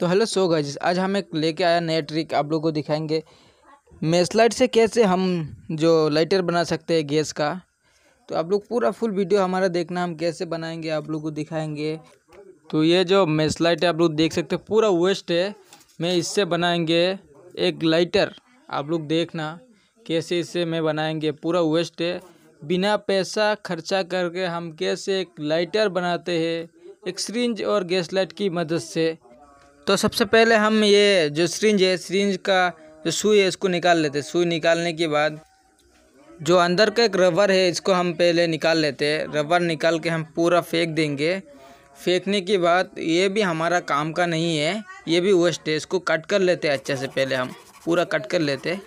तो hello so guys आज हम एक लेके आया नया ट्रिक आप लोगों को दिखाएंगे मेस लाइट से कैसे हम जो लाइटर बना सकते हैं गैस का तो आप लोग पूरा फुल वीडियो हमारा देखना हम कैसे बनाएंगे आप लोग को दिखाएंगे तो ये जो मेस लाइट है आप लोग देख सकते हैं पूरा वेस्ट है मैं इससे बनाएंगे एक लाइटर आप लोग देखना कैसे इससे मैं बनाएंगे पूरा वेस्ट है बिना पैसा खर्चा करके हम कैसे एक लाइटर बनाते हैं एक सरिंज और गैस लाइट की मदद से तो सबसे पहले हम ये जो सरिंज है सरिंज का जो सुई है इसको निकाल लेते हैं सुई निकालने के बाद जो अंदर का एक रबर है इसको हम पहले निकाल लेते हैं रबर निकाल के हम पूरा फेंक देंगे फेंकने के बाद ये भी हमारा काम का नहीं है ये भी वेस्ट है इसको कट कर लेते हैं अच्छे से पहले हम पूरा कट कर लेते हैं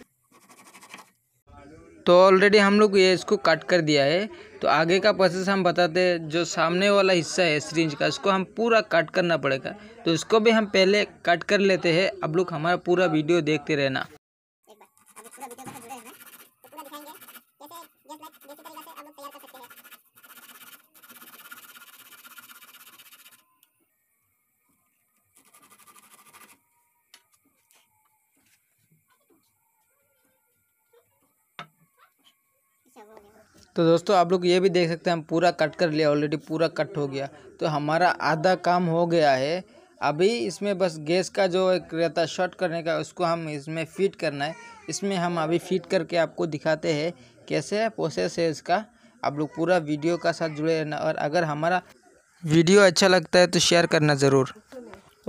तो ऑलरेडी हम लोग ये इसको कट कर दिया है तो आगे का प्रोसेस हम बताते हैं जो सामने वाला हिस्सा है सिरिंज का इसको हम पूरा कट करना पड़ेगा तो इसको भी हम पहले कट कर लेते हैं अब लोग हमारा पूरा वीडियो देखते रहना तो दोस्तों आप लोग ये भी देख सकते हैं हम पूरा कट कर लिया ऑलरेडी पूरा कट हो गया तो हमारा आधा काम हो गया है अभी इसमें बस गैस का जो एक रहता है शॉर्ट करने का उसको हम इसमें फिट करना है इसमें हम अभी फिट करके आपको दिखाते हैं कैसे प्रोसेस है इसका आप लोग पूरा वीडियो का साथ जुड़े रहना और अगर हमारा वीडियो अच्छा लगता है तो शेयर करना ज़रूर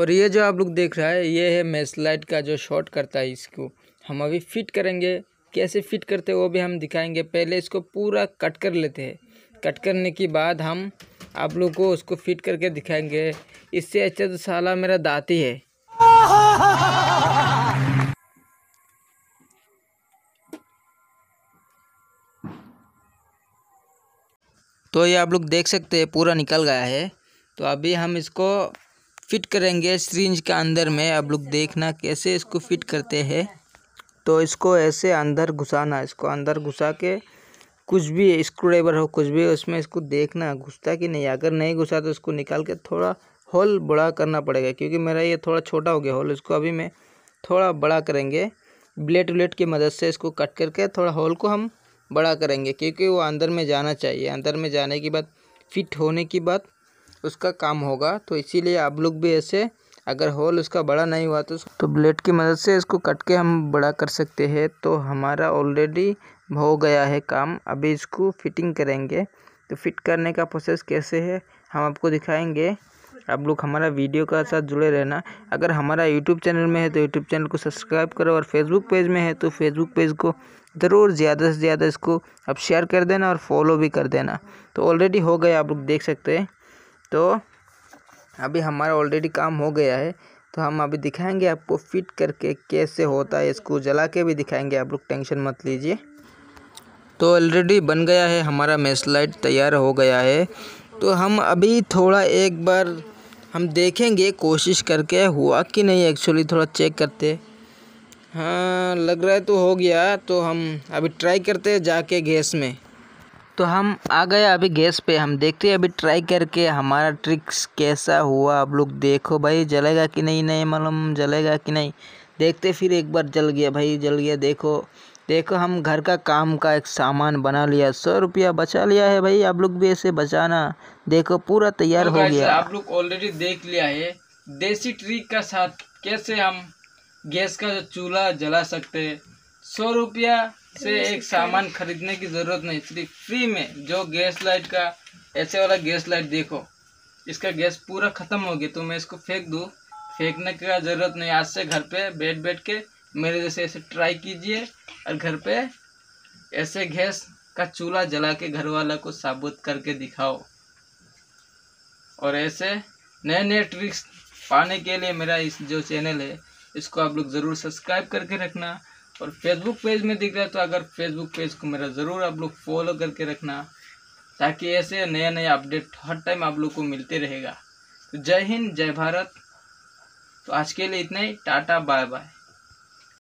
और ये जो आप लोग देख रहा है ये है मेसलाइट का जो शॉर्ट करता है इसको हम अभी फिट करेंगे कैसे फिट करते हैं वो भी हम दिखाएंगे पहले इसको पूरा कट कर लेते हैं कट करने के बाद हम आप लोग को उसको फिट करके दिखाएंगे इससे अच्छा तो साला मेरा दाती है तो ये आप लोग देख सकते हैं पूरा निकल गया है तो अभी हम इसको फिट करेंगे सिरिंज के अंदर में आप लोग देखना कैसे इसको फिट करते हैं तो इसको ऐसे अंदर घुसाना इसको अंदर घुसा के कुछ भी स्क्रू ड्राइवर हो कुछ भी उसमें इसको देखना घुसता कि नहीं अगर नहीं घुसा तो इसको निकाल के थोड़ा होल बड़ा करना पड़ेगा क्योंकि मेरा ये थोड़ा छोटा हो गया होल इसको अभी मैं थोड़ा बड़ा करेंगे ब्लेड व्लेट की मदद से इसको कट करके थोड़ा होल को हम बड़ा करेंगे क्योंकि वो अंदर में जाना चाहिए अंदर में जाने के बाद फिट होने के बाद उसका काम होगा तो इसीलिए आप लोग भी ऐसे अगर होल उसका बड़ा नहीं हुआ तो तो ब्लेड की मदद से इसको कट के हम बड़ा कर सकते हैं तो हमारा ऑलरेडी हो गया है काम अभी इसको फिटिंग करेंगे तो फिट करने का प्रोसेस कैसे है हम आपको दिखाएंगे आप लोग हमारा वीडियो का साथ जुड़े रहना अगर हमारा यूट्यूब चैनल में है तो यूट्यूब चैनल को सब्सक्राइब करो और फेसबुक पेज में है तो फेसबुक पेज को ज़रूर ज़्यादा से ज़्यादा इसको आप शेयर कर देना और फॉलो भी कर देना तो ऑलरेडी हो गया आप लोग देख सकते हैं तो अभी हमारा ऑलरेडी काम हो गया है तो हम अभी दिखाएंगे आपको फिट करके कैसे होता है इसको जला के भी दिखाएंगे आप लोग टेंशन मत लीजिए तो ऑलरेडी बन गया है हमारा मेसलाइट लाइट तैयार हो गया है तो हम अभी थोड़ा एक बार हम देखेंगे कोशिश करके हुआ कि नहीं एक्चुअली थोड़ा चेक करते हाँ लग रहा है तो हो गया तो हम अभी ट्राई करते हैं जाके गैस में तो हम आ गए अभी गैस पे हम देखते हैं अभी ट्राई करके हमारा ट्रिक्स कैसा हुआ आप लोग देखो भाई जलेगा कि नहीं नहीं मालूम जलेगा कि नहीं देखते फिर एक बार जल गया भाई जल गया देखो देखो हम घर का काम का एक सामान बना लिया सौ रुपया बचा लिया है भाई आप लोग भी ऐसे बचाना देखो पूरा तैयार तो हो गया आप लोग ऑलरेडी देख लिया है देसी ट्रिक का साथ कैसे हम गैस का चूल्हा जला सकते हैं सौ रुपया से एक सामान खरीदने की ज़रूरत नहीं सिर्फ फ्री में जो गैस लाइट का ऐसे वाला गैस लाइट देखो इसका गैस पूरा ख़त्म हो गया तो मैं इसको फेंक दूँ फेंकने का ज़रूरत नहीं आज से घर पे बैठ बैठ के मेरे जैसे ऐसे ट्राई कीजिए और घर पे ऐसे गैस का चूल्हा जला के घर वाला को साबुत करके दिखाओ और ऐसे नए नए ट्रिक्स पाने के लिए मेरा इस जो चैनल है इसको आप लोग ज़रूर सब्सक्राइब करके रखना और फेसबुक पेज में दिख रहा है तो अगर फेसबुक पेज को मेरा ज़रूर आप लोग फॉलो करके रखना ताकि ऐसे नया नया अपडेट हर टाइम आप लोग को मिलते रहेगा तो जय हिंद जय भारत तो आज के लिए इतना ही टाटा बाय बाय